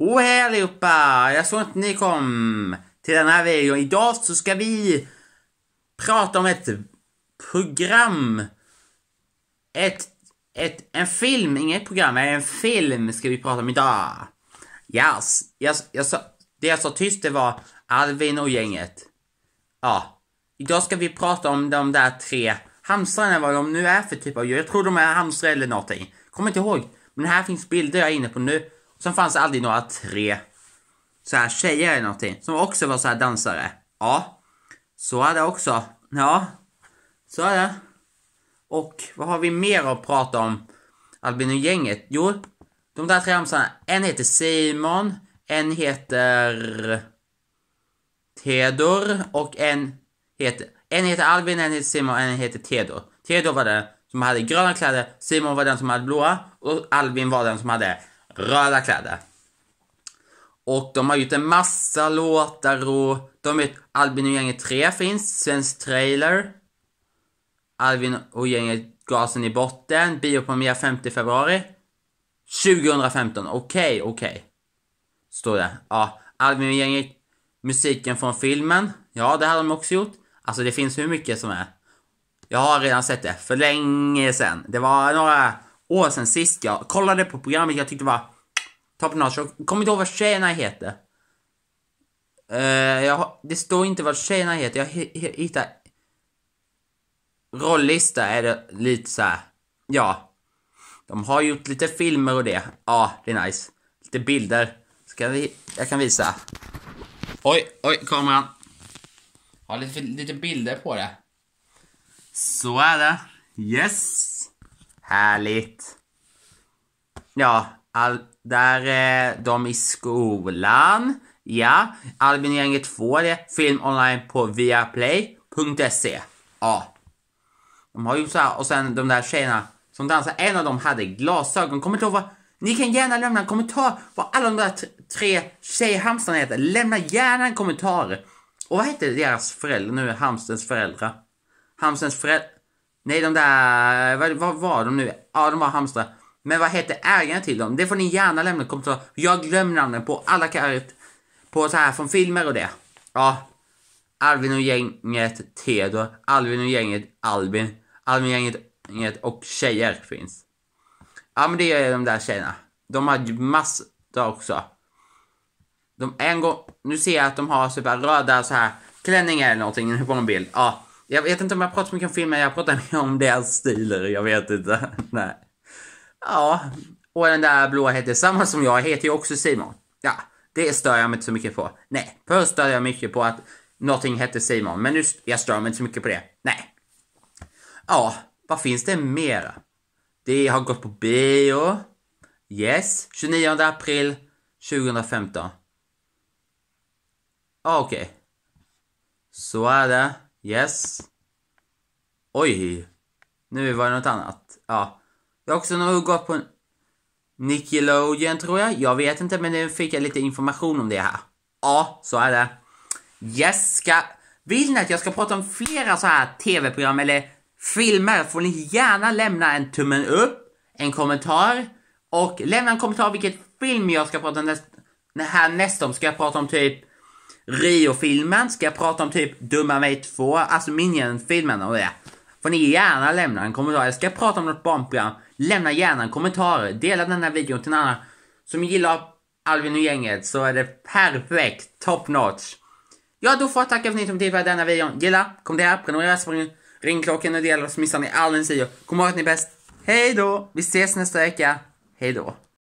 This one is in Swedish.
Och hej allihopa! Jag såg att ni kom till den här videon. Idag så ska vi prata om ett program. Ett, ett, en film, inget program, men en film ska vi prata om idag. Yes, yes jag sa, det jag sa tyst det var Alvin och gänget. Ja, idag ska vi prata om de där tre hamstrarna, vad de nu är för typ av djur. Jag tror de är hamstrar eller någonting. Kommer inte ihåg, men här finns bilder jag är inne på nu. Sen fanns det alltid några tre så här tjejer eller någonting som också var så här dansare. Ja, så är det också. Ja, så är det. Och vad har vi mer att prata om? Albin och gänget? Jo, de där tre hamsarna. En heter Simon, en heter Theodor och en heter... En heter Albin, en heter Simon och en heter Theodor. Theodor var den som hade gröna kläder, Simon var den som hade blåa och Albin var den som hade röda kläder. Och de har gjort en massa låtar och de vet Albin och gänget 3 finns, Svensk Trailer. Albin och gänget Gasen i botten, biopremiär 5 februari. 2015, okej, okay, okej. Okay. Står det. Ja, Albin och gänget, musiken från filmen. Ja, det har de också gjort. Alltså det finns hur mycket som är. Jag har redan sett det för länge sedan. Det var några år sen sist jag kollade på programmet. Jag tyckte det var top notch. Jag kommer inte ihåg vad tjejerna heter. Uh, jag, det står inte vad tjejerna heter. Jag hittar... Rollista är det lite så här. Ja. De har gjort lite filmer och det. Ja, det är nice. Lite bilder. Ska vi, jag kan visa. Oj, oj, kameran. Har lite, lite bilder på det. Så är det. Yes! Härligt. Ja, all, där är eh, de i skolan. Ja, Albin gänget får det film online på viaplay.se. Ja. De har ju så här, och sen de där tjejerna som dansar, en av dem hade glasögon. Kommer inte ni kan gärna lämna en kommentar vad alla de där tre tjejhamstrarna heter. Lämna gärna en kommentar. Och vad heter deras föräldrar nu, hamstens föräldrar? Hamstens föräldrar? Nej, de där... Vad, vad var de nu? Ja, de var hamstrar. Men vad hette ägarna till dem? Det får ni gärna lämna kommentarer. Jag glömmer namnen på alla karaktärer. På så här från filmer och det. Ja. Alvin och gänget Theodor. Alvin och gänget Albin. Alvin och gänget, och tjejer finns. Ja men det är de där tjejerna. De har massor också. De, en gång, nu ser jag att de har typ röda så här klänningar eller någonting på en bild. Ja. Jag vet inte om jag pratar så mycket om filmen, jag pratar mer om deras stilar, jag vet inte. Nej. Ja, och den där blåa heter samma som jag, heter ju också Simon. Ja, det stör jag mig inte så mycket på. Nej, först stör jag mycket på att någonting hette Simon, men nu jag stör mig inte så mycket på det. Nej. Ja, vad finns det mera? Det har gått på bio. Yes, 29 april 2015. Ja, Okej. Okay. Så är det. Yes. Oj. Nu var det något annat. Ja. Jag har också nog gått på Nickelodeon tror jag. Jag vet inte men nu fick jag lite information om det här. Ja, så är det. Yes, ska... Vill ni att jag ska prata om flera så här tv-program eller filmer får ni gärna lämna en tummen upp, en kommentar och lämna en kommentar vilket film jag ska prata om näst, här nästa om. Ska jag prata om typ Rio-filmen, ska jag prata om typ Dumma mig 2, alltså Minion-filmen och det. Får ni gärna lämna en kommentar. Jag ska prata om något barnprogram. Lämna gärna en kommentar. Dela den här videon till en annan som gillar Alvin och gänget så är det perfekt. Top notch. Ja, då får jag tacka för att ni som tittade på denna videon. Gilla, kommentera, prenumerera, spring, ring klockan och dela så missar ni aldrig en video. Kom ihåg att ni är bäst. Hej då! Vi ses nästa vecka. Hej då!